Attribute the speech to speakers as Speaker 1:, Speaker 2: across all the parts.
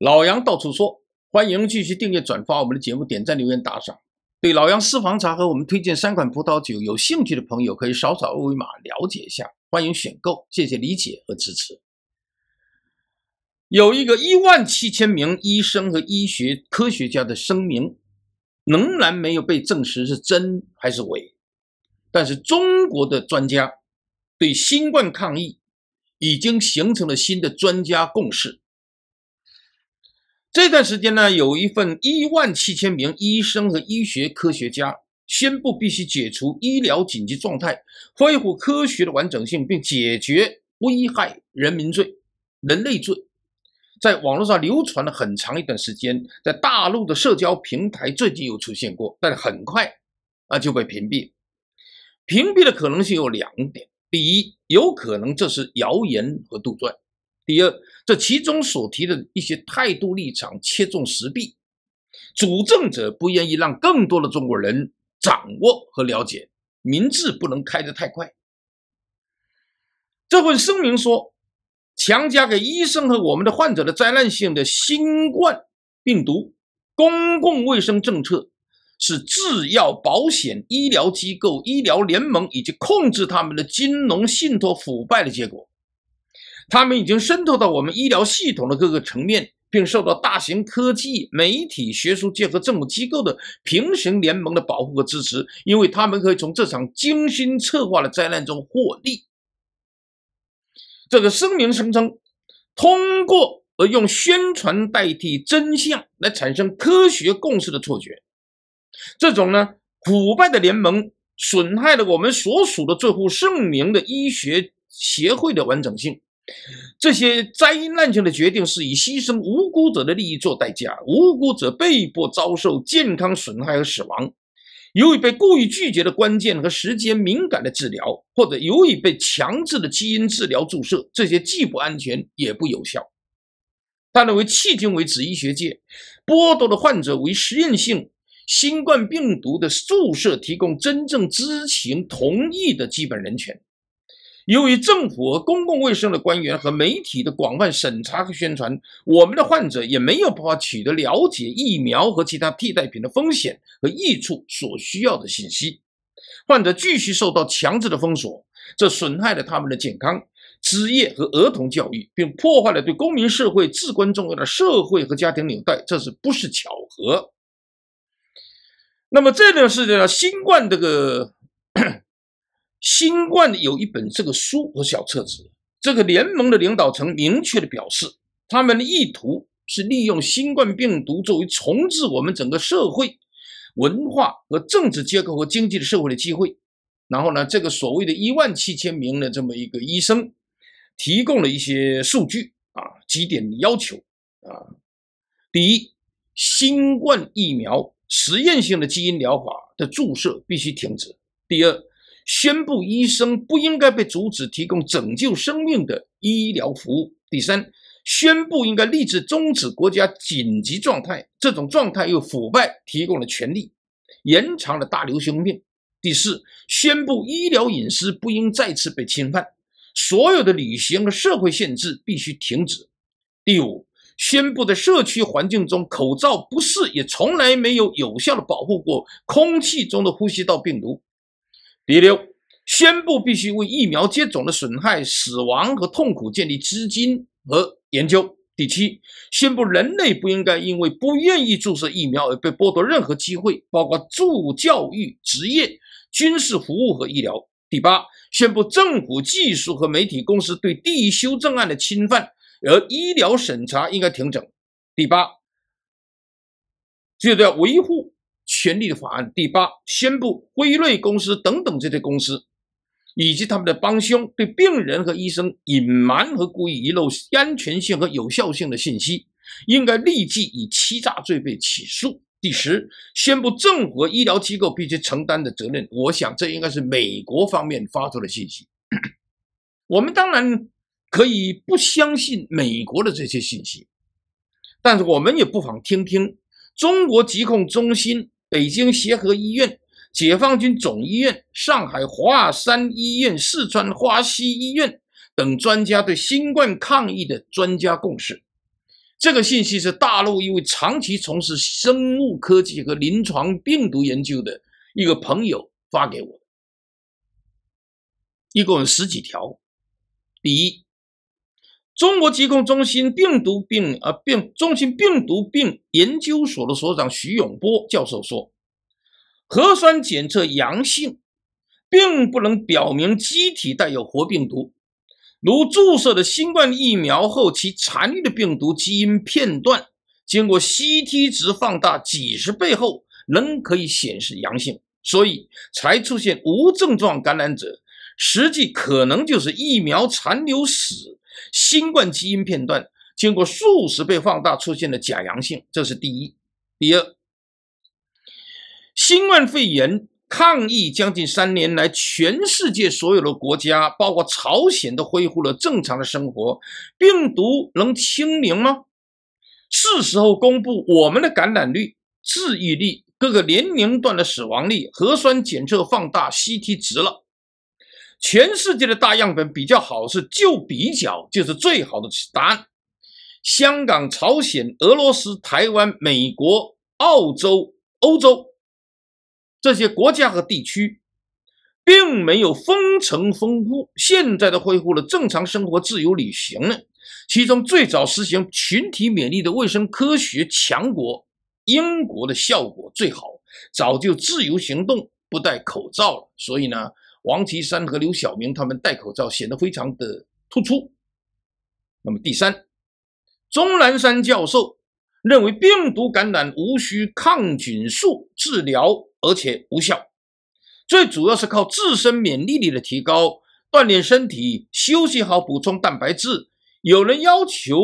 Speaker 1: 老杨到处说，欢迎继续订阅、转发我们的节目，点赞、留言、打赏。对老杨私房茶和我们推荐三款葡萄酒有兴趣的朋友，可以扫扫二维码了解一下，欢迎选购，谢谢理解和支持。有一个一万七千名医生和医学科学家的声明，仍然没有被证实是真还是伪，但是中国的专家对新冠抗疫已经形成了新的专家共识。这段时间呢，有一份一万七千名医生和医学科学家宣布必须解除医疗紧急状态，恢复科学的完整性，并解决危害人民罪、人类罪，在网络上流传了很长一段时间，在大陆的社交平台最近又出现过，但很快啊就被屏蔽。屏蔽的可能性有两点：第一，有可能这是谣言和杜撰。第二，这其中所提的一些态度立场切中时弊，主政者不愿意让更多的中国人掌握和了解，民智不能开得太快。这份声明说，强加给医生和我们的患者的灾难性的新冠病毒公共卫生政策，是制药、保险、医疗机构、医疗联盟以及控制他们的金融信托腐败的结果。他们已经渗透到我们医疗系统的各个层面，并受到大型科技、媒体、学术界和政府机构的平行联盟的保护和支持，因为他们可以从这场精心策划的灾难中获利。这个声明声称，通过而用宣传代替真相来产生科学共识的错觉，这种呢腐败的联盟损害了我们所属的最负盛名的医学协会的完整性。这些灾难性的决定是以牺牲无辜者的利益做代价，无辜者被迫遭受健康损害和死亡。由于被故意拒绝的关键和时间敏感的治疗，或者由于被强制的基因治疗注射，这些既不安全也不有效。他认为，迄今为止，医学界剥夺了患者为实验性新冠病毒的注射提供真正知情同意的基本人权。由于政府和公共卫生的官员和媒体的广泛审查和宣传，我们的患者也没有办法取得了解疫苗和其他替代品的风险和益处所需要的信息。患者继续受到强制的封锁，这损害了他们的健康、职业和儿童教育，并破坏了对公民社会至关重要的社会和家庭纽带。这是不是巧合？那么，这个是叫新冠这个。新冠有一本这个书和小册子，这个联盟的领导层明确的表示，他们的意图是利用新冠病毒作为重置我们整个社会、文化和政治结构和经济的社会的机会。然后呢，这个所谓的一万七千名的这么一个医生，提供了一些数据啊，几点要求啊，第一，新冠疫苗实验性的基因疗法的注射必须停止。第二。宣布医生不应该被阻止提供拯救生命的医疗服务。第三，宣布应该立即终止国家紧急状态，这种状态又腐败提供了权力，延长了大流行病。第四，宣布医疗隐私不应再次被侵犯，所有的旅行和社会限制必须停止。第五，宣布的社区环境中口罩不是也从来没有有效的保护过空气中的呼吸道病毒。第六，宣布必须为疫苗接种的损害、死亡和痛苦建立资金和研究。第七，宣布人类不应该因为不愿意注射疫苗而被剥夺任何机会，包括助教育、职业、军事服务和医疗。第八，宣布政府、技术和媒体公司对第修正案的侵犯，而医疗审查应该停整。第八，就要维护。权利的法案第八，宣布辉瑞公司等等这些公司以及他们的帮凶对病人和医生隐瞒和故意遗漏安全性和有效性的信息，应该立即以欺诈罪被起诉。第十，宣布府和医疗机构必须承担的责任。我想这应该是美国方面发出的信息。我们当然可以不相信美国的这些信息，但是我们也不妨听听中国疾控中心。北京协和医院、解放军总医院、上海华山医院、四川华西医院等专家对新冠抗疫的专家共识。这个信息是大陆一位长期从事生物科技和临床病毒研究的一个朋友发给我的，一共有十几条。第一。中国疾控中心病毒病呃病中心病毒病研究所的所长徐永波教授说：“核酸检测阳性，并不能表明机体带有活病毒。如注射的新冠疫苗后，其残留的病毒基因片段经过 C T 值放大几十倍后，仍可以显示阳性，所以才出现无症状感染者，实际可能就是疫苗残留史。”新冠基因片段经过数十倍放大出现了假阳性，这是第一。第二，新冠肺炎抗疫将近三年来，全世界所有的国家，包括朝鲜，都恢复了正常的生活。病毒能清零吗？是时候公布我们的感染率、治愈率、各个年龄段的死亡率、核酸检测放大 Ct 值了。全世界的大样本比较好，是就比较就是最好的答案。香港、朝鲜、俄罗斯、台湾、美国、澳洲、欧洲这些国家和地区，并没有封城封户，现在都恢复了正常生活、自由旅行了。其中最早实行群体免疫的卫生科学强国英国的效果最好，早就自由行动，不戴口罩了。所以呢？王岐山和刘晓明他们戴口罩显得非常的突出。那么第三，钟南山教授认为病毒感染无需抗菌素治疗，而且无效。最主要是靠自身免疫力的提高，锻炼身体，休息好，补充蛋白质。有人要求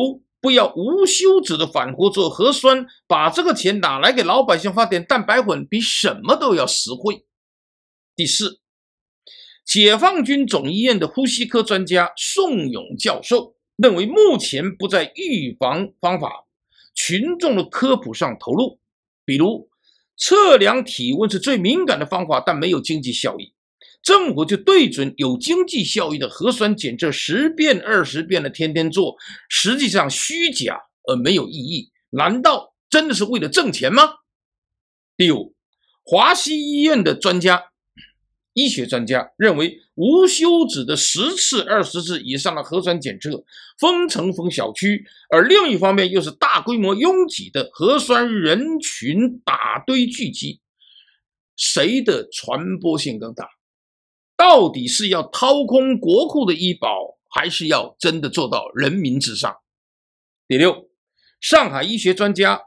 Speaker 1: 不要无休止的反复做核酸，把这个钱哪来给老百姓发点蛋白粉，比什么都要实惠。第四。解放军总医院的呼吸科专家宋勇教授认为，目前不在预防方法、群众的科普上投入，比如测量体温是最敏感的方法，但没有经济效益。政府就对准有经济效益的核酸检测，十遍二十遍的天天做，实际上虚假而没有意义。难道真的是为了挣钱吗？第五，华西医院的专家。医学专家认为，无休止的十次、二十次以上的核酸检测、封城、封小区，而另一方面又是大规模拥挤的核酸人群打堆聚集，谁的传播性更大？到底是要掏空国库的医保，还是要真的做到人民至上？第六，上海医学专家，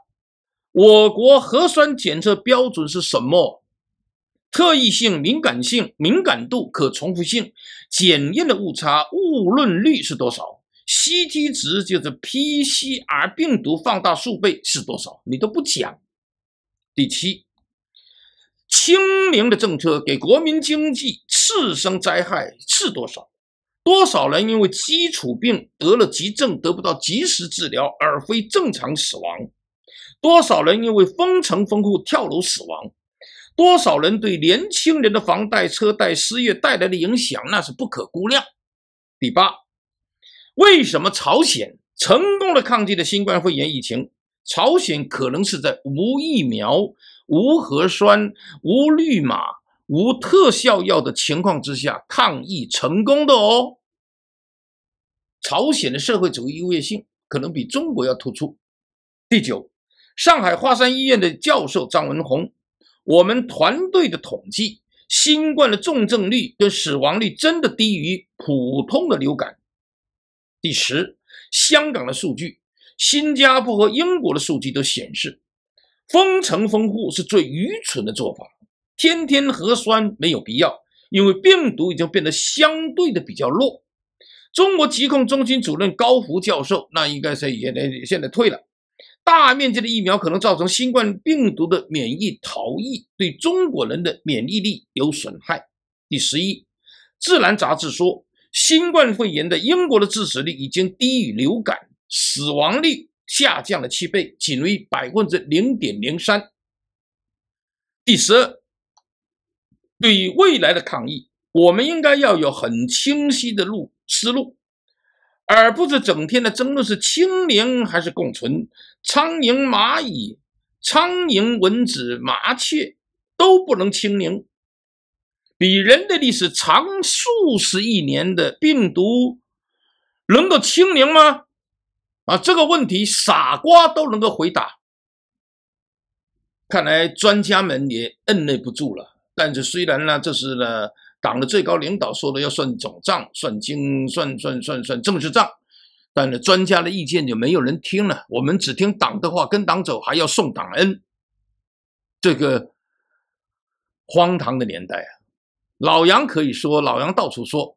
Speaker 1: 我国核酸检测标准是什么？特异性、敏感性、敏感度、可重复性、检验的误差、误论率是多少？Ct 值就是 PCR 病毒放大数倍是多少？你都不讲。第七，清零的政策给国民经济次生灾害是多少？多少人因为基础病得了急症得不到及时治疗而非正常死亡？多少人因为封城封户跳楼死亡？多少人对年轻人的房贷、车贷、失业带来的影响，那是不可估量。第八，为什么朝鲜成功的抗击了新冠肺炎疫情？朝鲜可能是在无疫苗、无核酸、无绿码、无特效药的情况之下抗疫成功的哦。朝鲜的社会主义优越性可能比中国要突出。第九，上海华山医院的教授张文宏。我们团队的统计，新冠的重症率跟死亡率真的低于普通的流感。第十，香港的数据、新加坡和英国的数据都显示，封城封户是最愚蠢的做法。天天核酸没有必要，因为病毒已经变得相对的比较弱。中国疾控中心主任高福教授，那应该是也得现在退了。大面积的疫苗可能造成新冠病毒的免疫逃逸，对中国人的免疫力有损害。第十一，《自然》杂志说，新冠肺炎的英国的致死率已经低于流感，死亡率下降了七倍，仅为百分之零点零三。第十二，对于未来的抗疫，我们应该要有很清晰的路思路，而不是整天的争论是清零还是共存。苍蝇、蚂蚁、苍蝇、蚊子、麻雀都不能清零，比人类历史长数十亿年的病毒能够清零吗？啊，这个问题傻瓜都能够回答。看来专家们也摁捺不住了。但是虽然呢，这是呢党的最高领导说的，要算总账，算清，算算算算政治账。但是专家的意见就没有人听了，我们只听党的话，跟党走，还要送党恩，这个荒唐的年代啊！老杨可以说，老杨到处说。